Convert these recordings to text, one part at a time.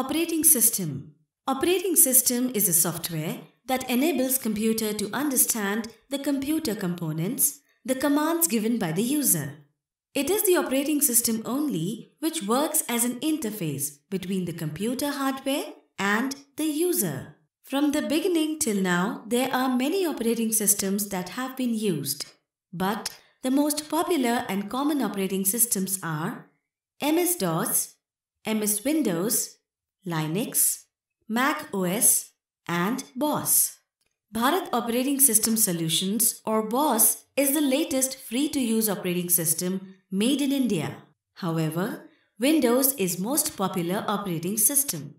Operating System Operating system is a software that enables computer to understand the computer components, the commands given by the user. It is the operating system only which works as an interface between the computer hardware and the user. From the beginning till now, there are many operating systems that have been used. But the most popular and common operating systems are MS-DOS, MS Windows, Linux, Mac OS, and BOSS. Bharat Operating System Solutions or BOSS is the latest free-to-use operating system made in India. However, Windows is most popular operating system.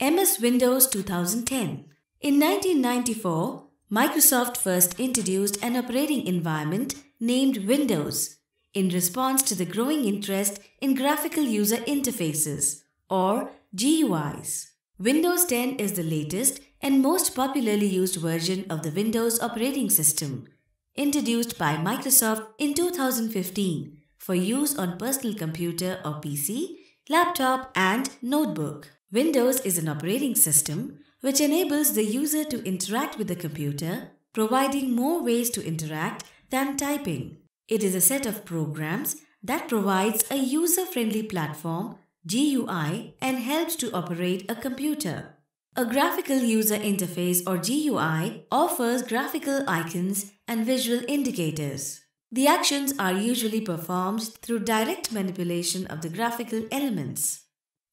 MS Windows 2010 In 1994, Microsoft first introduced an operating environment named Windows in response to the growing interest in graphical user interfaces or GUIs. Windows 10 is the latest and most popularly used version of the Windows operating system, introduced by Microsoft in 2015 for use on personal computer or PC, laptop and notebook. Windows is an operating system which enables the user to interact with the computer, providing more ways to interact than typing. It is a set of programs that provides a user-friendly platform GUI, and helps to operate a computer. A graphical user interface or GUI offers graphical icons and visual indicators. The actions are usually performed through direct manipulation of the graphical elements.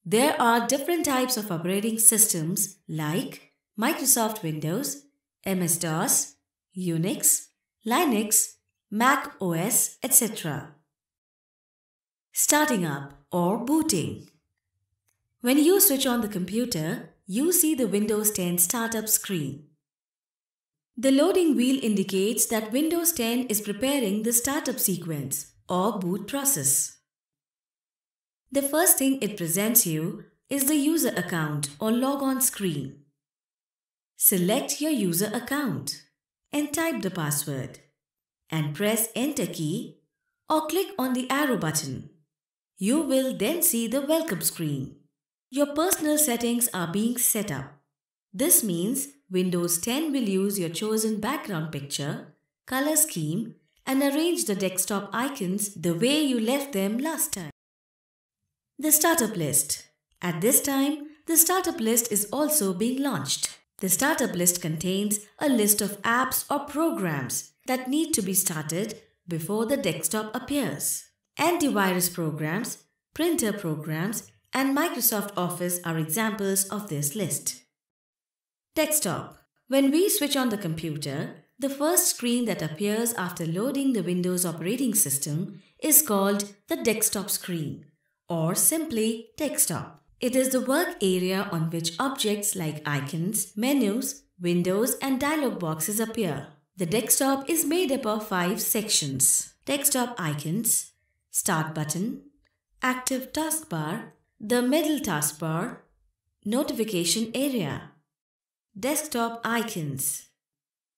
There are different types of operating systems like Microsoft Windows, MS-DOS, Unix, Linux, Mac OS, etc. Starting up or booting. When you switch on the computer, you see the Windows 10 startup screen. The loading wheel indicates that Windows 10 is preparing the startup sequence or boot process. The first thing it presents you is the user account or logon screen. Select your user account and type the password and press enter key or click on the arrow button. You will then see the welcome screen. Your personal settings are being set up. This means Windows 10 will use your chosen background picture, color scheme and arrange the desktop icons the way you left them last time. The startup list. At this time, the startup list is also being launched. The startup list contains a list of apps or programs that need to be started before the desktop appears. Antivirus programs, printer programs, and Microsoft Office are examples of this list. Desktop. When we switch on the computer, the first screen that appears after loading the Windows operating system is called the desktop screen or simply desktop. It is the work area on which objects like icons, menus, windows and dialog boxes appear. The desktop is made up of five sections. Desktop icons, Start button, Active taskbar, the middle taskbar, Notification area, Desktop icons.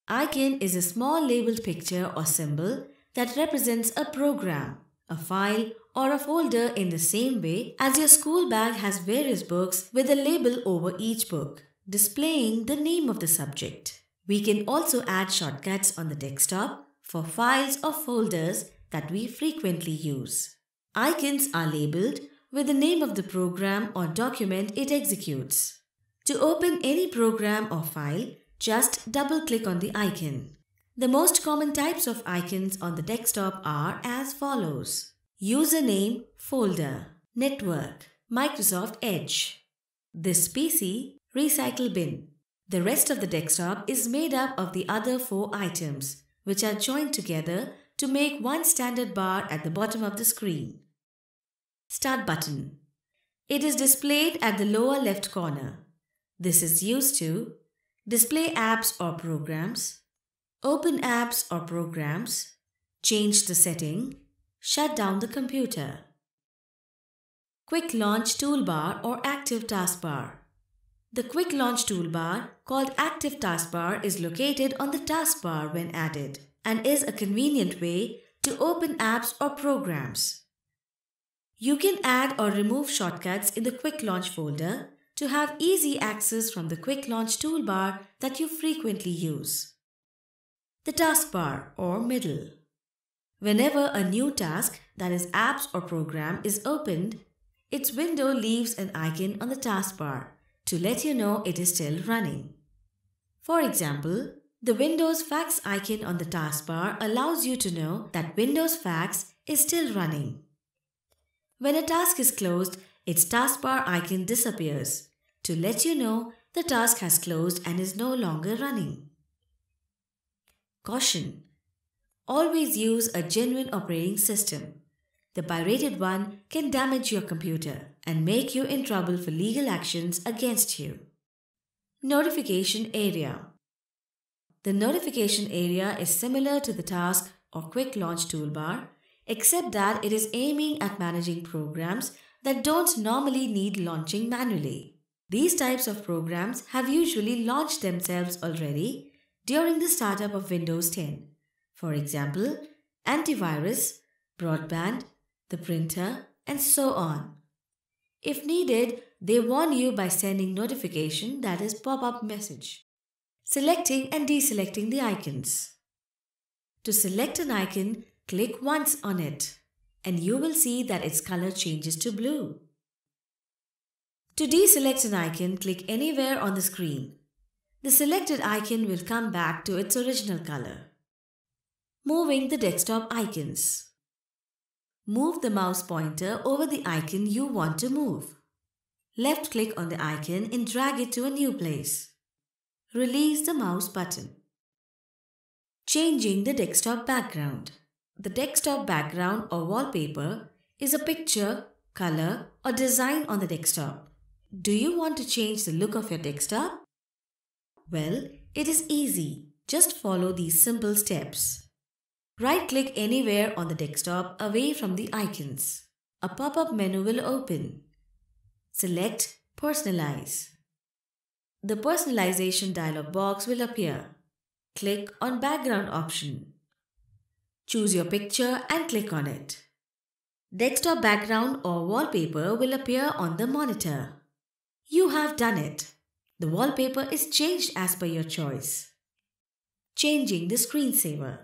Icon is a small labeled picture or symbol that represents a program, a file, or a folder in the same way as your school bag has various books with a label over each book, displaying the name of the subject. We can also add shortcuts on the desktop for files or folders that we frequently use. Icons are labeled with the name of the program or document it executes. To open any program or file, just double-click on the icon. The most common types of icons on the desktop are as follows. Username, folder, network, Microsoft Edge. This PC, recycle bin. The rest of the desktop is made up of the other four items, which are joined together to make one standard bar at the bottom of the screen. Start button. It is displayed at the lower left corner. This is used to display apps or programs, open apps or programs, change the setting, shut down the computer. Quick Launch Toolbar or Active Taskbar. The Quick Launch Toolbar, called Active Taskbar, is located on the taskbar when added and is a convenient way to open apps or programs. You can add or remove shortcuts in the Quick Launch folder to have easy access from the Quick Launch toolbar that you frequently use. The taskbar or middle. Whenever a new task, that is apps or program, is opened, its window leaves an icon on the taskbar to let you know it is still running. For example, the Windows Fax icon on the taskbar allows you to know that Windows Fax is still running. When a task is closed, its taskbar icon disappears to let you know the task has closed and is no longer running. Caution Always use a genuine operating system. The pirated one can damage your computer and make you in trouble for legal actions against you. Notification Area the notification area is similar to the task or quick launch toolbar, except that it is aiming at managing programs that don't normally need launching manually. These types of programs have usually launched themselves already during the startup of Windows 10. For example, antivirus, broadband, the printer, and so on. If needed, they warn you by sending notification that is pop-up message selecting and deselecting the icons. To select an icon, click once on it and you will see that its color changes to blue. To deselect an icon, click anywhere on the screen. The selected icon will come back to its original color. Moving the desktop icons. Move the mouse pointer over the icon you want to move. Left click on the icon and drag it to a new place. Release the mouse button. Changing the desktop background. The desktop background or wallpaper is a picture, color or design on the desktop. Do you want to change the look of your desktop? Well, it is easy. Just follow these simple steps. Right-click anywhere on the desktop away from the icons. A pop-up menu will open. Select Personalize. The personalization dialog box will appear. Click on background option. Choose your picture and click on it. Desktop background or wallpaper will appear on the monitor. You have done it. The wallpaper is changed as per your choice. Changing the screensaver.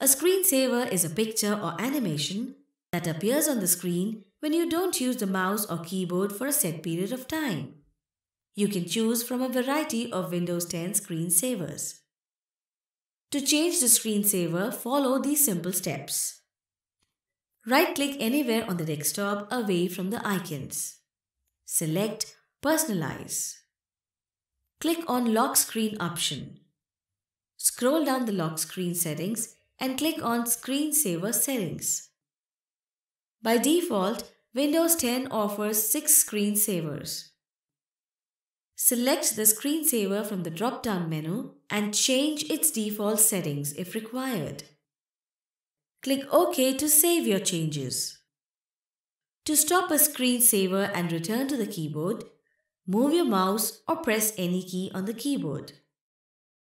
A screensaver is a picture or animation that appears on the screen when you don't use the mouse or keyboard for a set period of time. You can choose from a variety of Windows 10 screensavers. To change the screensaver, follow these simple steps. Right-click anywhere on the desktop away from the icons. Select Personalize. Click on Lock Screen option. Scroll down the lock screen settings and click on Screensaver settings. By default, Windows 10 offers 6 screensavers. Select the screensaver from the drop-down menu and change its default settings if required. Click OK to save your changes. To stop a screensaver and return to the keyboard, move your mouse or press any key on the keyboard.